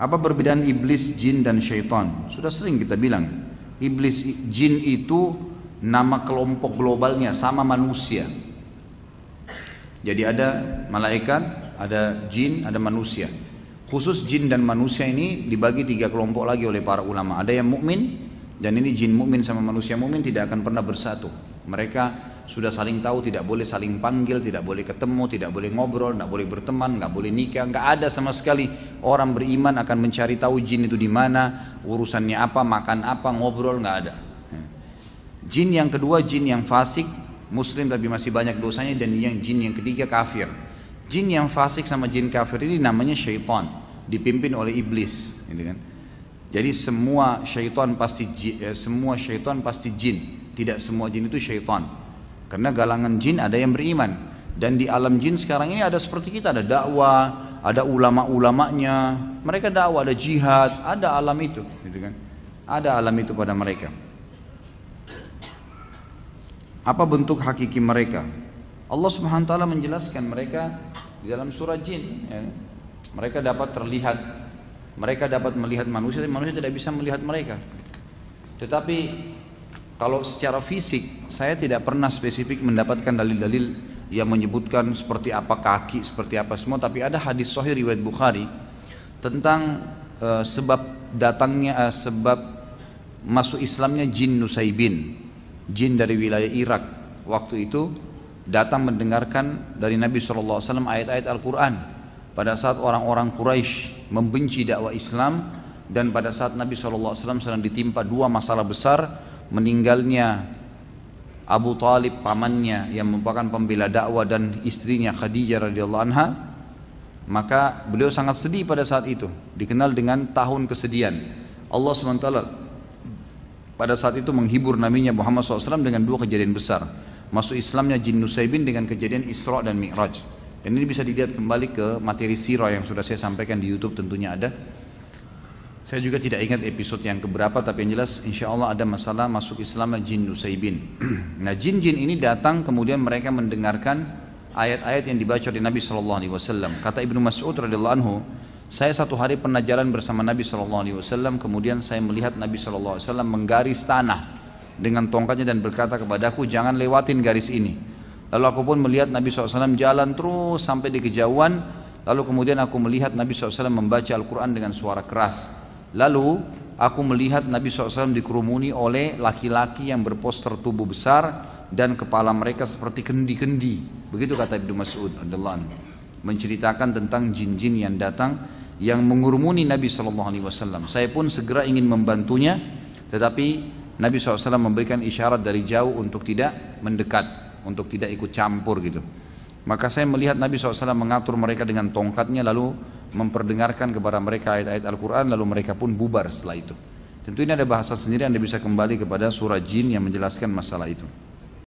Apa perbedaan iblis, jin dan syaitan? Sudah sering kita bilang, iblis jin itu nama kelompok globalnya sama manusia. Jadi ada malaikat, ada jin, ada manusia. Khusus jin dan manusia ini dibagi tiga kelompok lagi oleh para ulama. Ada yang mukmin dan ini jin mukmin sama manusia mukmin tidak akan pernah bersatu. Mereka sudah saling tahu, tidak boleh saling panggil, tidak boleh ketemu, tidak boleh ngobrol, tidak boleh berteman, nggak boleh nikah, nggak ada sama sekali orang beriman akan mencari tahu jin itu di mana, urusannya apa, makan apa, ngobrol nggak ada. Jin yang kedua jin yang fasik, muslim tapi masih banyak dosanya dan yang jin yang ketiga kafir. Jin yang fasik sama jin kafir ini namanya syaitan, dipimpin oleh iblis, gitu kan. Jadi semua syaitan pasti eh, semua syaitan pasti jin, tidak semua jin itu syaitan. Karena galangan jin ada yang beriman. Dan di alam jin sekarang ini ada seperti kita, ada dakwah, ada ulama-ulamanya, mereka dakwah, ada jihad, ada alam itu, gitu kan? Ada alam itu pada mereka. Apa bentuk hakiki mereka? Allah Subhanahu wa taala menjelaskan mereka di dalam surah jin, ya. Mereka dapat terlihat, mereka dapat melihat manusia, tapi manusia tidak bisa melihat mereka. Tetapi kalau secara fisik saya tidak pernah spesifik mendapatkan dalil-dalil yang menyebutkan seperti apa kaki, seperti apa semua, tapi ada hadis sahih riwayat Bukhari tentang uh, sebab datangnya uh, sebab masuk Islamnya jin Nusaibin, jin dari wilayah Irak. Waktu itu datang mendengarkan dari Nabi SAW ayat-ayat Al-Qur'an pada saat orang-orang Quraisy membenci dakwah Islam dan pada saat Nabi SAW sedang ditimpa dua masalah besar meninggalnya Abu Talib pamannya yang merupakan pembela dakwah dan istrinya Khadijah radhiyallahu anha maka beliau sangat sedih pada saat itu dikenal dengan tahun kesedihan Allah SWT pada saat itu menghibur naminya Muhammad SAW dengan dua kejadian besar masuk Islamnya Jin Nusaybin dengan kejadian Isra dan Mi'raj dan ini bisa dilihat kembali ke materi sirah yang sudah saya sampaikan di Youtube tentunya ada saya juga tidak ingat episode yang keberapa tapi yang jelas insya Allah ada masalah masuk Islam jin Nusaybin. nah jin-jin ini datang kemudian mereka mendengarkan ayat-ayat yang dibaca oleh Nabi SAW Kata Ibnu Mas'ud radhiyallahu anhu, saya satu hari pernah jalan bersama Nabi SAW kemudian saya melihat Nabi SAW menggaris tanah dengan tongkatnya dan berkata kepadaku jangan lewatin garis ini. Lalu aku pun melihat Nabi SAW jalan terus sampai di kejauhan. Lalu kemudian aku melihat Nabi SAW membaca Al-Quran dengan suara keras. Lalu aku melihat Nabi SAW dikerumuni oleh laki-laki yang berposter tubuh besar dan kepala mereka seperti kendi-kendi. Begitu kata Ibnu Mas'ud radhiyallahu menceritakan tentang jin-jin yang datang yang mengurumuni Nabi saw. Saya pun segera ingin membantunya, tetapi Nabi SAW memberikan isyarat dari jauh untuk tidak mendekat, untuk tidak ikut campur gitu. Maka saya melihat Nabi SAW mengatur mereka dengan tongkatnya lalu memperdengarkan kepada mereka ayat-ayat Al-Quran lalu mereka pun bubar setelah itu. Tentu ini ada bahasa sendiri Anda bisa kembali kepada surah jin yang menjelaskan masalah itu.